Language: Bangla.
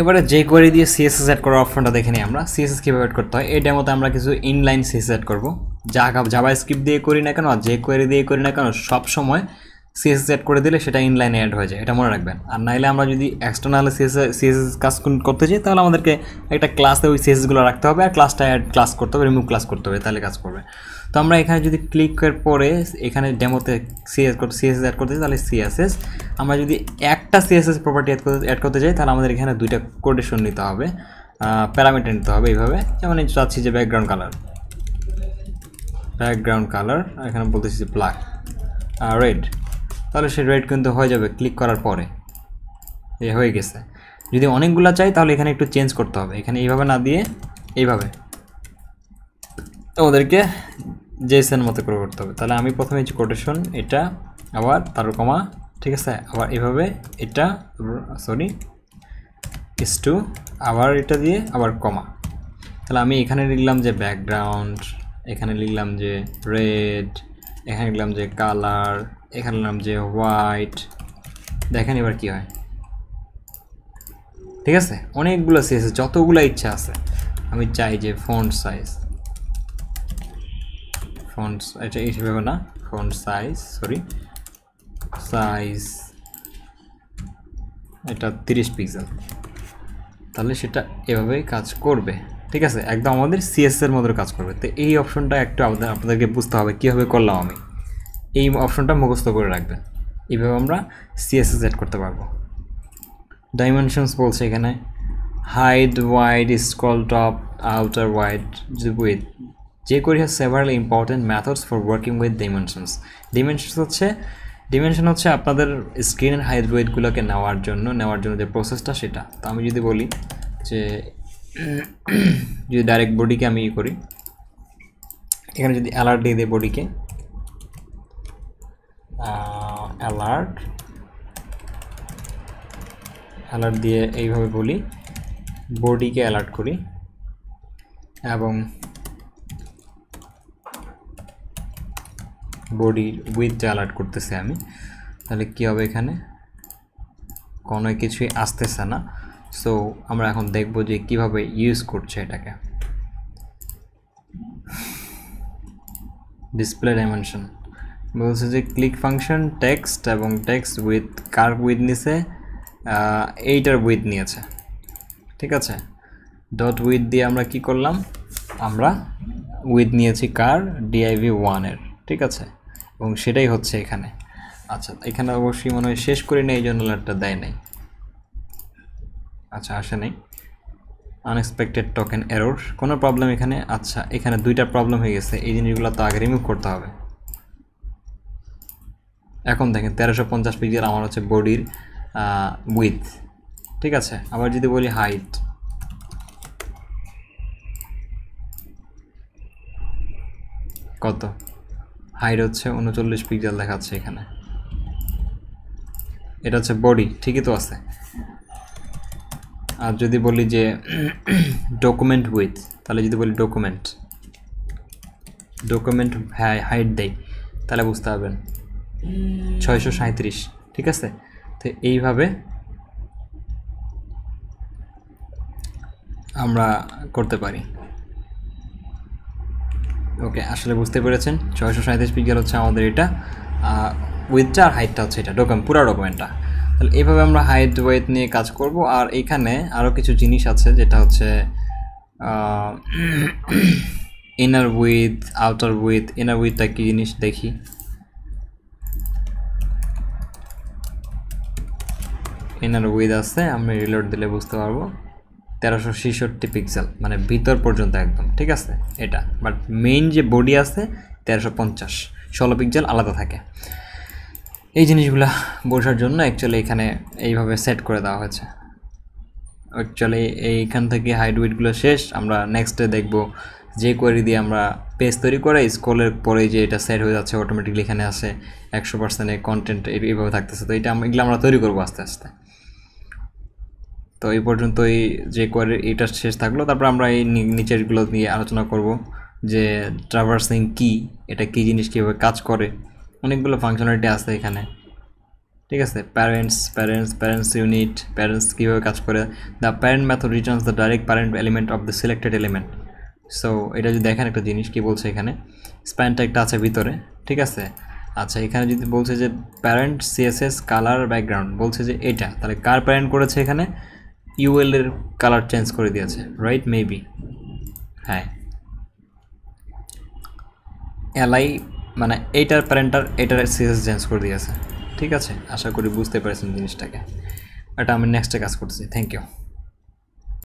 এবারে যে কোয়ারি দিয়ে সিএসএস অ্যাড করার অপশনটা দেখে নিই আমরা সিএসএস কীভাবে অ্যাড করতে হয় এই ডেমোতে আমরা কিছু ইনলাইন সিএসএস অ্যাড করবো যা জাবা স্ক্রিপ্ট দিয়ে করি না কেন আর যে কোয়ারি দিয়ে করি না কেন সব সময় সিএসএস অ্যাড করে দিলে সেটা ইনলাইনে অ্যাড হয়ে যায় এটা মনে রাখবেন আর নাইলে আমরা যদি এক্সটার্নাল সিএসএস সিএসএস কাজ করতে চাই তাহলে আমাদেরকে একটা ক্লাসে ওই সিএসএসগুলো রাখতে হবে আর ক্লাসটা অ্যাড ক্লাস করতে হবে রিমুভ ক্লাস করতে হবে তাহলে কাজ করবে তো আমরা এখানে যদি ক্লিকের পরে এখানে ডেমোতে সিএস করতে সিএসএস অ্যাড করতে চাই তাহলে সিএসএস আমরা যদি একটা সিএসএস প্রপার্টি অ্যাড করতে অ্যাড করতে চাই তাহলে আমাদের এখানে দুইটা কোডেশন নিতে হবে প্যারামিটার নিতে হবে এইভাবে যেমন চাচ্ছি যে ব্যাকগ্রাউন্ড কালার ব্যাকগ্রাউন্ড কালার এখানে বলতেছি ব্ল্যাক রেড তাহলে সে রেড কিন্তু হয়ে যাবে ক্লিক করার পরে এ হয়ে গেছে যদি অনেকগুলা চাই তাহলে এখানে একটু চেঞ্জ করতে হবে এখানে এইভাবে না দিয়ে এইভাবে ওদেরকে জেসের মতো করে করতে হবে তাহলে আমি প্রথমে যে কোটেশন এটা আবার তারকমা ঠিক আছে আবার এভাবে এটা সরি ইস টু আবার এটা দিয়ে আবার কমা তাহলে আমি এখানে লিখলাম যে ব্যাকগ্রাউন্ড এখানে লিখলাম যে রেড এখানে লিখলাম যে কালার এখানে নাম যে হোয়াইট দেখেন এবার কি হয় ঠিক আছে অনেকগুলো সাইজ যতগুলো ইচ্ছা আছে আমি চাই যে ফন্ট সাইজ ফন্ট এটা হিসেবে না ফন্ট সাইজ সরি সাইজ এটা তিরিশ পিক্সেল তাহলে সেটা এভাবেই কাজ করবে ঠিক আছে একদম আমাদের সিএসের মতো কাজ করবে তো এই অপশনটা একটু আপনাদেরকে বুঝতে হবে কীভাবে করলাম আমি এই অপশনটা মুখস্থ করে রাখবে এইভাবে আমরা সিএসএস অ্যাড করতে পারবো ডাইমেনশনস বলছে এখানে height width scroll top outer width with jQuery has several important methods for working with dimensions dimensions হচ্ছে ডিমেনশন হচ্ছে আপনাদের স্ক্রিনের হাইড ওয়েটগুলোকে নেওয়ার জন্য নেওয়ার জন্য যে প্রসেসটা সেটা তো আমি যদি বলি যে যদি ডাইরেক্ট বডিকে আমি ই করি এখানে যদি অ্যালার্ট দিয়ে দেয় বডিকে অ্যালার্ট অ্যালার্ট দিয়ে এইভাবে বলি বডিকে অ্যালার্ট করি এবং বডির উইথটা অ্যালার্ট করতেছি আমি তাহলে কি হবে এখানে কোনো কিছুই আসতেছে না সো আমরা এখন দেখব যে কিভাবে ইউজ করছে এটাকে ডিসপ্লে ডাইমেনশন বলছে যে ক্লিক ফাংশন টেক্সট এবং টেক্সট উইথ কার উইথ নিছে এইটার উইথ নিয়েছে ঠিক আছে ডট উইথ দিয়ে আমরা কি করলাম আমরা উইথ নিয়েছি কার ডিআইভি ওয়ানের ঠিক আছে এবং সেটাই হচ্ছে এখানে আচ্ছা এখানে অবশ্যই মনে হয় শেষ করি না এই জন্য লাটটা দেয় নাই আচ্ছা আসে নাই আনএক্সপেক্টেড টোকেন এরোর কোনো প্রবলেম এখানে আচ্ছা এখানে দুইটা প্রবলেম হয়ে গেছে এই জিনিসগুলো তো আগে রিমুভ করতে হবে এখন দেখেন তেরোশো পঞ্চাশ পিক্সেল আমার হচ্ছে বডির উইথ ঠিক আছে আবার যদি বলি হাইট কত হাইট হচ্ছে উনচল্লিশ পিক্সেল দেখাচ্ছে এখানে এটা হচ্ছে বডি ঠিকই তো আছে আর যদি বলি যে ডকুমেন্ট উইথ তাহলে যদি বলি ডকুমেন্ট ডকুমেন্ট হাইট দেয় তাহলে বুঝতে পারবেন ছয়শো সাঁত্রিশ ঠিক আছে তো এইভাবে আমরা করতে পারি ওকে আসলে বুঝতে পেরেছেন ছয়শো সাঁত্রিশ পিক্সেল হচ্ছে আমাদের এটা উইথটা আর হাইটটা হচ্ছে এটা ডকুমেন্ট পুরা ডকুমেন্টটা তাহলে এইভাবে আমরা হাইট ওয়েট নিয়ে কাজ করব আর এখানে আরও কিছু জিনিস আছে যেটা হচ্ছে inner with outer with inner উইথটা কী জিনিস দেখি ইনার উইথ আছে আমি রিলোড দিলে বুঝতে পারবো তেরোশো ছেষট্টি পিক্সেল মানে ভিতর পর্যন্ত একদম ঠিক আছে এটা বাট মেইন যে বডি আছে তেরোশো পঞ্চাশ ষোলো পিক্সেল আলাদা থাকে এই জিনিসগুলো বোঝার জন্য অ্যাকচুয়ালি এখানে এইভাবে সেট করে দেওয়া হয়েছে অ্যাকচুয়ালি এইখান থেকে হাইড উইটগুলো শেষ আমরা নেক্সটে দেখব যে কোয়ারি দিয়ে আমরা পেজ তৈরি করে স্কোলের পরে যে এটা সেট হয়ে যাচ্ছে অটোমেটিকলি এখানে আসে একশো পার্সেন্টের কন্টেন্ট এইভাবে থাকতেছে তো এটা এগুলো আমরা তৈরি করবো আস্তে আস্তে তো এই পর্যন্তই যে কোয়ারের এটা শেষ থাকলো তারপর আমরা এই নিচেরগুলো নিয়ে আলোচনা করব যে ট্রাভার্সিং কি এটা কি জিনিস কীভাবে কাজ করে অনেকগুলো ফাংশনালিটি আছে এখানে ঠিক আছে parents parents parents unit parents কীভাবে কাজ করে the parent method returns the direct parent element of the selected element so এটা যদি দেখেন একটা জিনিস কী বলছে এখানে স্প্যানটা একটা আছে ভিতরে ঠিক আছে আচ্ছা এখানে যদি বলছে যে প্যারেন্ট সিএসএস কালার ব্যাকগ্রাউন্ড বলছে যে এটা তাহলে কার প্যারেন্ট করেছে এখানে ইউএল এর কালার চেঞ্জ করে দিয়েছে রাইট মেবি হ্যাঁ এলআই মানে এইটার প্যারেন্টার এটার সিএস চেঞ্জ করে দিয়েছে ঠিক আছে আশা করি বুঝতে পেরেছেন জিনিসটাকে এটা আমি নেক্সটে কাজ করছি থ্যাংক ইউ